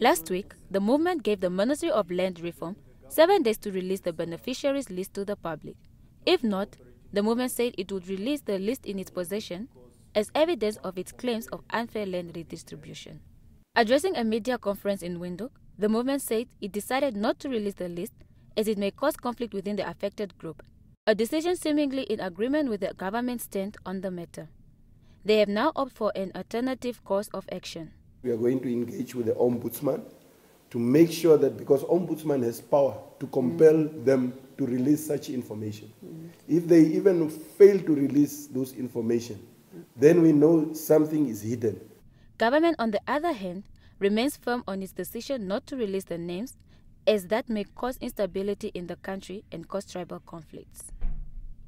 Last week, the movement gave the Ministry of Land Reform seven days to release the beneficiaries list to the public. If not, the movement said it would release the list in its possession as evidence of its claims of unfair land redistribution. Addressing a media conference in Windhoek, the movement said it decided not to release the list as it may cause conflict within the affected group, a decision seemingly in agreement with the government's stand on the matter. They have now opted for an alternative course of action. We are going to engage with the Ombudsman to make sure that because Ombudsman has power to compel mm. them to release such information. Mm. If they even fail to release those information, then we know something is hidden. Government, on the other hand, remains firm on its decision not to release the names, as that may cause instability in the country and cause tribal conflicts.